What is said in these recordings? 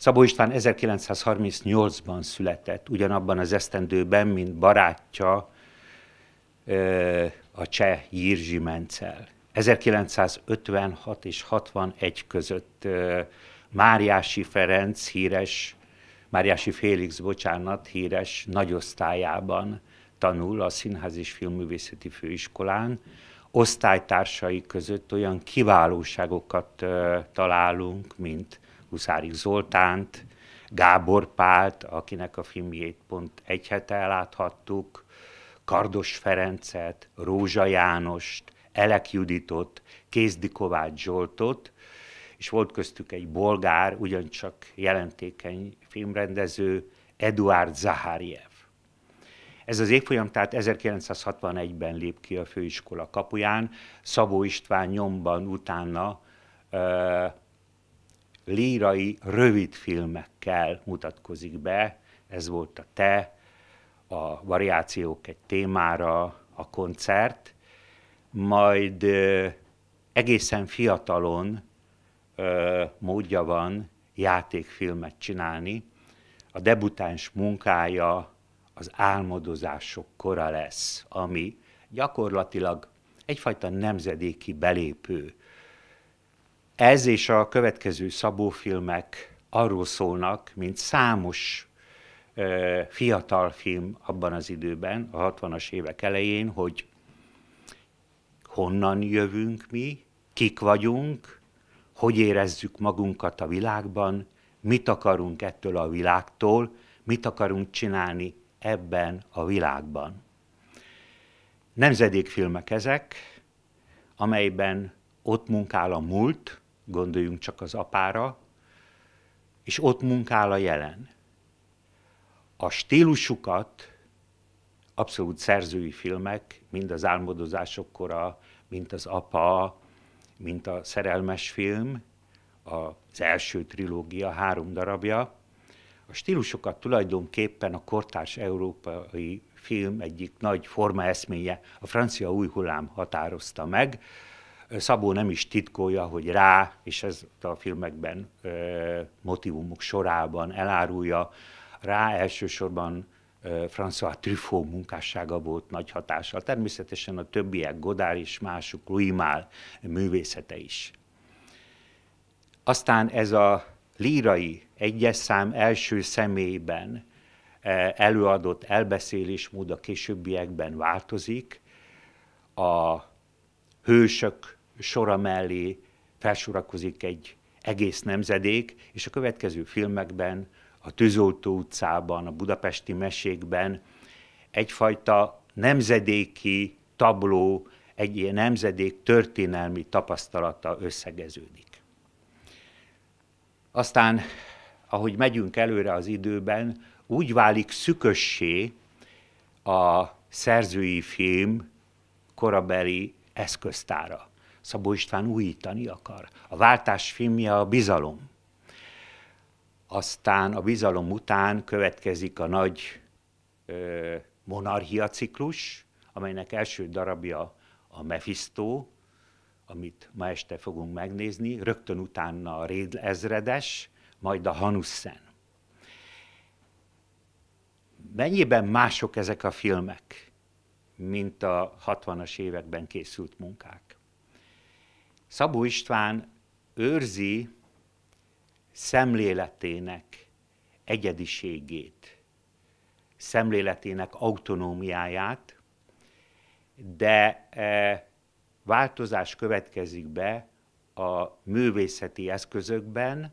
Szabó István 1938-ban született, ugyanabban az esztendőben, mint barátja a cseh Jirzsi Mencel. 1956 és 61 között Máriási Ferenc híres, Máriási Félix, bocsánat, híres nagyosztályában tanul a Színház és Filmművészeti Főiskolán. Osztálytársai között olyan kiválóságokat találunk, mint Huszárik Zoltánt, Gábor Pált, akinek a filmjét pont egy hete eláthattuk, Kardos Ferencet, Rózsa Jánost, Elek Juditot, Kézdi Kovács Zsoltot, és volt köztük egy bolgár, ugyancsak jelentékeny filmrendező, Eduard Zahariev. Ez az évfolyam tehát 1961-ben lép ki a főiskola kapuján, Szabó István nyomban utána lírai rövidfilmekkel mutatkozik be, ez volt a Te, a variációk egy témára, a koncert, majd egészen fiatalon módja van játékfilmet csinálni. A debutáns munkája az álmodozások kora lesz, ami gyakorlatilag egyfajta nemzedéki belépő ez és a következő szabófilmek arról szólnak, mint számos fiatal film abban az időben, a 60-as évek elején, hogy honnan jövünk mi, kik vagyunk, hogy érezzük magunkat a világban, mit akarunk ettől a világtól, mit akarunk csinálni ebben a világban. Nemzedékfilmek ezek, amelyben ott munkál a múlt, gondoljunk csak az apára, és ott munkál a jelen. A stílusukat abszolút szerzői filmek, mind az álmodozások kora, mint az apa, mint a szerelmes film, az első trilógia, három darabja. A stílusokat tulajdonképpen a kortárs európai film egyik nagy formaeszménye, a francia új hullám határozta meg, Szabó nem is titkolja, hogy rá, és ez a filmekben motivumok sorában elárulja, rá elsősorban François Truffaut munkássága volt nagy hatással. Természetesen a többiek, Godár és mások, Louis Mal művészete is. Aztán ez a lírai egyes szám első személyben előadott elbeszélésmód a későbbiekben változik. A hősök sora mellé felsorakozik egy egész nemzedék, és a következő filmekben, a Tűzoltó utcában, a budapesti mesékben egyfajta nemzedéki tabló, egy ilyen nemzedék történelmi tapasztalata összegeződik. Aztán, ahogy megyünk előre az időben, úgy válik szükössé a szerzői film korabeli eszköztára. Szabó István újítani akar. A váltás filmje a bizalom. Aztán a bizalom után következik a nagy ö, monarchia ciklus, amelynek első darabja a Mephisto, amit ma este fogunk megnézni, rögtön utána a Réd ezredes, majd a Hanussen. Mennyiben mások ezek a filmek, mint a 60-as években készült munkák? Szabó István őrzi szemléletének egyediségét, szemléletének autonómiáját, de e, változás következik be a művészeti eszközökben,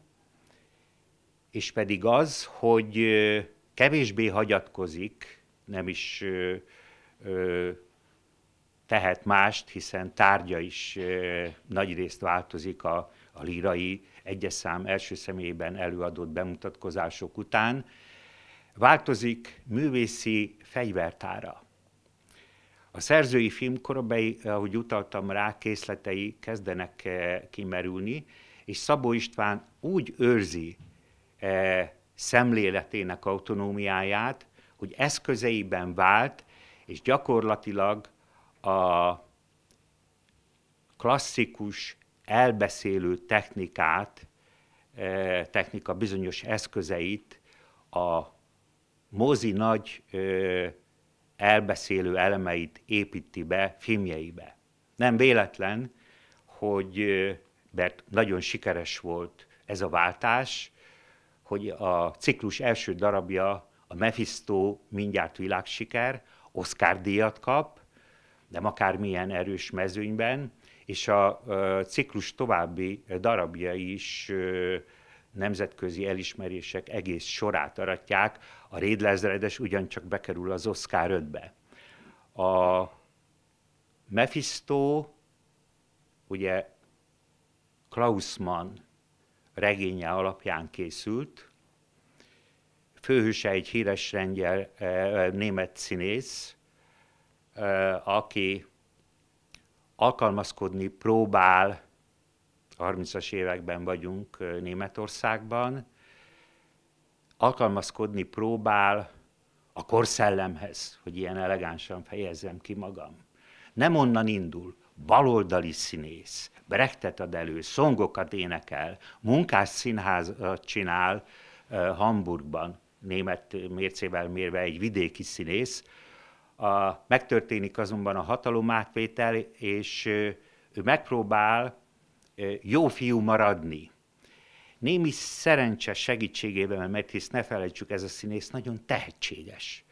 és pedig az, hogy e, kevésbé hagyatkozik, nem is e, tehet mást, hiszen tárgya is nagy részt változik a, a lírai egyes szám első személyében előadott bemutatkozások után. Változik művészi fegyvertára. A szerzői filmkorabeli, ahogy utaltam rá, készletei kezdenek kimerülni, és Szabó István úgy őrzi e, szemléletének autonómiáját, hogy eszközeiben vált, és gyakorlatilag a klasszikus elbeszélő technikát, eh, technika bizonyos eszközeit a mozi nagy eh, elbeszélő elemeit építi be filmjeibe. Nem véletlen, hogy eh, mert nagyon sikeres volt ez a váltás, hogy a ciklus első darabja, a Mephisto mindjárt világsiker, Oscar díjat kap, de akármilyen erős mezőnyben, és a ciklus további darabja is nemzetközi elismerések egész sorát aratják, a Rédlezredes ugyancsak bekerül az Oscar 5-be. A Mephisto, ugye Klausmann regénye alapján készült, főhőse egy híres rendjel, német színész, aki alkalmazkodni próbál, 30-as években vagyunk Németországban, alkalmazkodni próbál a korszellemhez, hogy ilyen elegánsan fejezzem ki magam. Nem onnan indul, baloldali színész, brechtet ad elő, szongokat énekel, munkás színházat csinál Hamburgban, német mércével mérve egy vidéki színész, a, megtörténik azonban a átvétel, és ő megpróbál jó fiú maradni. Némi szerencse segítségével, mert hisz ne felejtsük, ez a színész nagyon tehetséges.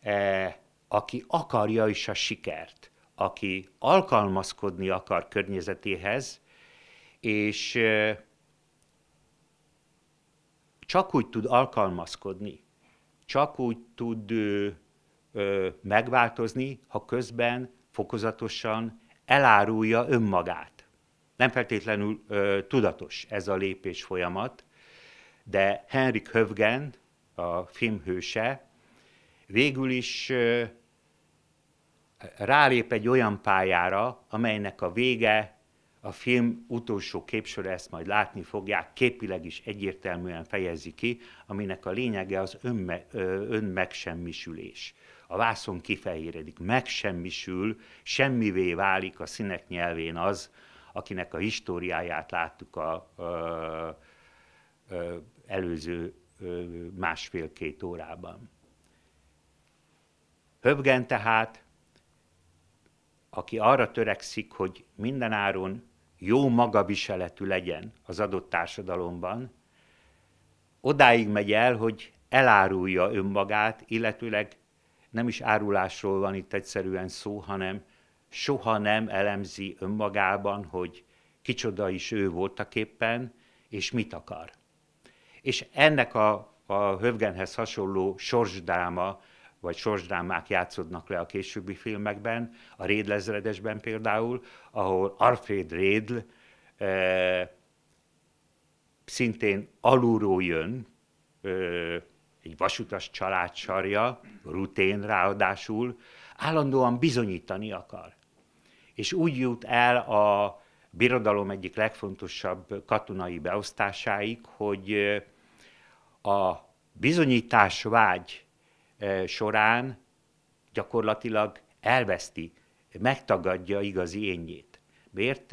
E, aki akarja is a sikert, aki alkalmazkodni akar környezetéhez, és csak úgy tud alkalmazkodni, csak úgy tud ö, megváltozni, ha közben fokozatosan elárulja önmagát. Nem feltétlenül ö, tudatos ez a lépés folyamat, de Henrik Hövgen, a filmhőse, végül is ö, rálép egy olyan pályára, amelynek a vége a film utolsó képsora, ezt majd látni fogják, képileg is egyértelműen fejezi ki, aminek a lényege az önme, önmegsemmisülés a vászon kifehéredik, megsemmisül, semmivé válik a színek nyelvén az, akinek a históriáját láttuk a, a, a előző másfél-két órában. Höbgen tehát, aki arra törekszik, hogy mindenáron jó magabiseletű legyen az adott társadalomban, odáig megy el, hogy elárulja önmagát, illetőleg nem is árulásról van itt egyszerűen szó, hanem soha nem elemzi önmagában, hogy kicsoda is ő éppen, és mit akar. És ennek a, a Hövgenhez hasonló sorsdáma, vagy sorsdrámák játszódnak le a későbbi filmekben, a Rédlezredesben például, ahol Alfred Rédl e, szintén alulról jön, eh, egy vasutas család sarja, rutén ráadásul, állandóan bizonyítani akar. És úgy jut el a birodalom egyik legfontosabb katonai beosztásáig, hogy a bizonyítás vágy során gyakorlatilag elveszti, megtagadja igazi énjét. Miért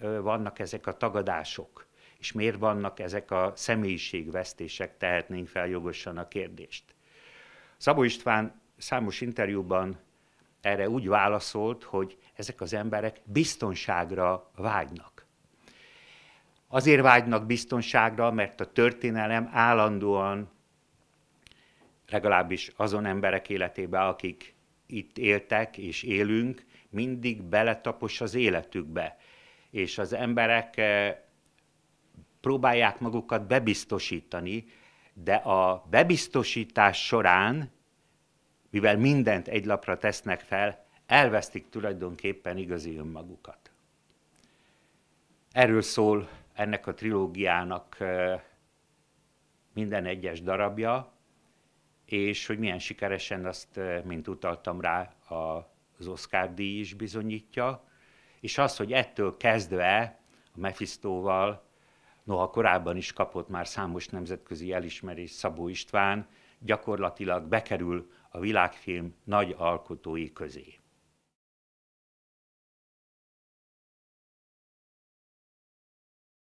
vannak ezek a tagadások? és miért vannak ezek a személyiségvesztések, tehetnénk fel jogosan a kérdést. Szabó István számos interjúban erre úgy válaszolt, hogy ezek az emberek biztonságra vágynak. Azért vágynak biztonságra, mert a történelem állandóan legalábbis azon emberek életébe, akik itt éltek és élünk, mindig beletapos az életükbe. És az emberek eh, próbálják magukat bebiztosítani, de a bebiztosítás során, mivel mindent egy lapra tesznek fel, elvesztik tulajdonképpen igazi önmagukat. Erről szól ennek a trilógiának minden egyes darabja, és hogy milyen sikeresen azt, mint utaltam rá, az Oscar díj is bizonyítja, és az, hogy ettől kezdve a Mephistóval Noha korábban is kapott már számos nemzetközi elismerést Szabó István, gyakorlatilag bekerül a világfilm nagy alkotói közé.